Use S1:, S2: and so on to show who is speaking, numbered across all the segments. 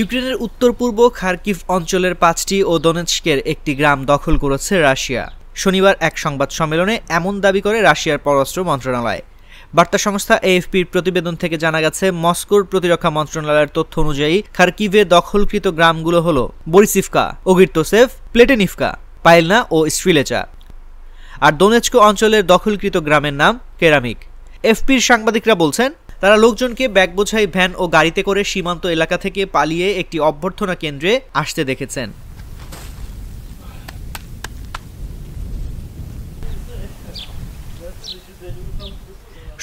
S1: ইউক্রেনের উত্তর পূর্ব খার্কিভ অঞ্চলের পাঁচটি ও দনেৎস্কের একটি গ্রাম দখল করেছে রাশিয়া শনিবার এক সংবাদ সম্মেলনে এমন দাবি করে রাশিয়ার পররাষ্ট্র মন্ত্রণালয় বার্তা সংস্থা এএফপির প্রতিবেদন থেকে জানা গেছে মস্কোর প্রতিরক্ষা মন্ত্রণালয়ের তথ্য অনুযায়ী খার্কিভে দখলকৃত গ্রামগুলো হল বরিসিফকা ওগিরতোসেফ প্লেটেনিফকা পাইলনা ও স্ট্রিলেচা আর দোনেচকো অঞ্চলের দখলকৃত গ্রামের নাম কেরামিক এফপির সাংবাদিকরা বলছেন তারা লোকজনকে ব্যাগ বোঝাই ভ্যান ও গাড়িতে করে সীমান্ত এলাকা থেকে পালিয়ে একটি অভ্যর্থনা কেন্দ্রে আসতে দেখেছেন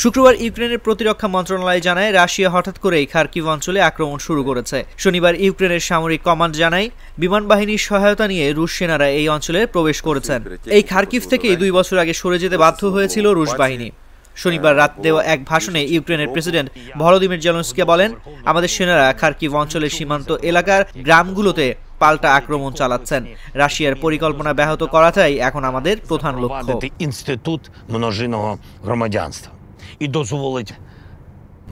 S1: শুক্রবার ইউক্রেনের প্রতিরক্ষা মন্ত্রণালয় জানায় রাশিয়া হঠাৎ করেই খার্কিভ অঞ্চলে আক্রমণ শুরু করেছে শনিবার ইউক্রেনের সামরিক কমান্ড জানায় বিমান বাহিনীর সহায়তা নিয়ে রুশ সেনারা এই অঞ্চলে প্রবেশ করেছেন এই খার্কিভ থেকেই দুই বছর আগে সরে যেতে বাধ্য হয়েছিল রুশ বাহিনী শনিবার রাত দেওয়া এক ভাষণে ইউক্রেনের প্রেসিডেন্ট ভলোদিমির জেলস্কে বলেন আমাদের সেনারা খার্কিভ অঞ্চলের সীমান্ত এলাকার গ্রামগুলোতে পাল্টা আক্রমণ চালাচ্ছেন রাশিয়ার পরিকল্পনা ব্যাহত করাটাই এখন আমাদের প্রধান লক্ষ্য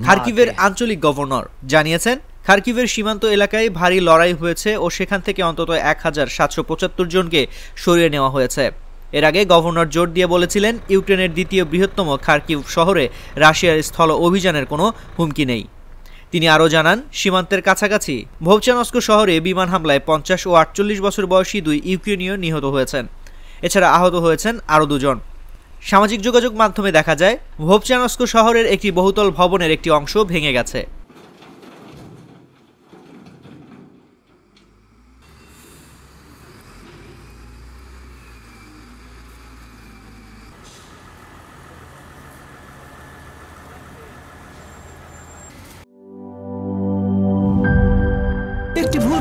S1: খার্কিভের আঞ্চলিক গভর্নর জানিয়েছেন খার্কিভের সীমান্ত এলাকায় ভারী লড়াই হয়েছে ও সেখান থেকে অন্তত এক হাজার সাতশো পঁচাত্তর জনকে সরিয়ে নেওয়া হয়েছে এর আগে গভর্নর জোর দিয়ে বলেছিলেন ইউক্রেনের দ্বিতীয় বৃহত্তম খার্কিভ শহরে রাশিয়ার স্থল অভিযানের কোনো হুমকি নেই তিনি আরও জানান সীমান্তের কাছাকাছি ভোবচানস্ক শহরে বিমান হামলায় পঞ্চাশ ও আটচল্লিশ বছর বয়সী দুই ইউক্রেনীয় নিহত হয়েছেন এছাড়া আহত হয়েছেন আরও দুজন সামাজিক যোগাযোগ মাধ্যমে দেখা যায় ভোবচানস্ক শহরের একটি বহুতল ভবনের একটি অংশ ভেঙে গেছে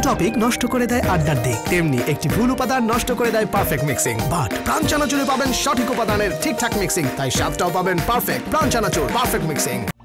S1: টপিক নষ্ট করে দেয় আড্ডার দিক তেমনি একটি ভুল উপাদান নষ্ট করে দেয় পারফেক্ট মিক্সিং বাট প্রাণ চানাচুরে পাবেন সঠিক উপাদানের ঠিকঠাক মিক্সিং তাই স্বাদটাও পাবেন পারফেক্ট প্রাণ চানাচুর পারফেক্ট মিক্সিং